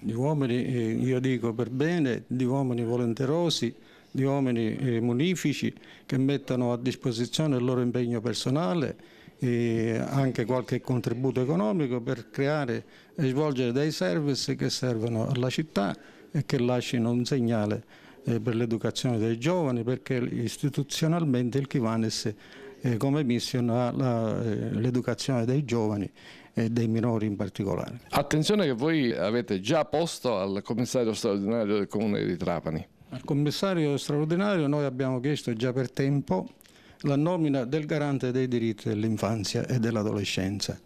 di uomini, eh, io dico per bene, di uomini volenterosi, di uomini eh, munifici che mettano a disposizione il loro impegno personale e eh, anche qualche contributo economico per creare e svolgere dei service che servono alla città e che lasciano un segnale per l'educazione dei giovani perché istituzionalmente il Chivanes eh, come mission all'educazione eh, dei giovani e dei minori in particolare. Attenzione che voi avete già posto al commissario straordinario del comune di Trapani. Al commissario straordinario noi abbiamo chiesto già per tempo la nomina del garante dei diritti dell'infanzia e dell'adolescenza.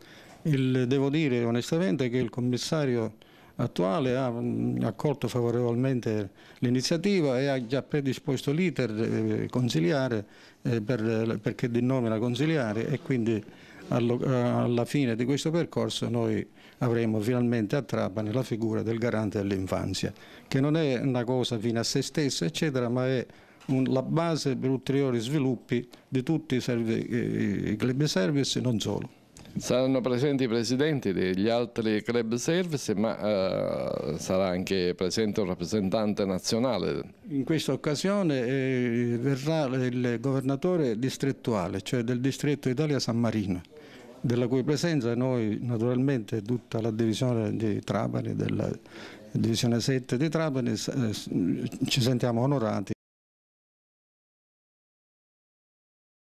devo dire onestamente che il commissario attuale ha mm, accolto favorevolmente l'iniziativa e ha già predisposto l'iter eh, consiliare eh, per, eh, perché di nome la consiliare e quindi alla fine di questo percorso noi avremo finalmente a Trapani la figura del garante dell'infanzia, che non è una cosa fine a se stessa, eccetera, ma è un, la base per ulteriori sviluppi di tutti i, servi, i club service e non solo. Saranno presenti i presidenti degli altri club service, ma eh, sarà anche presente un rappresentante nazionale. In questa occasione eh, verrà il governatore distrettuale, cioè del distretto Italia San Marino, della cui presenza noi naturalmente tutta la divisione di Trapani, della divisione 7 di Trapani, eh, ci sentiamo onorati.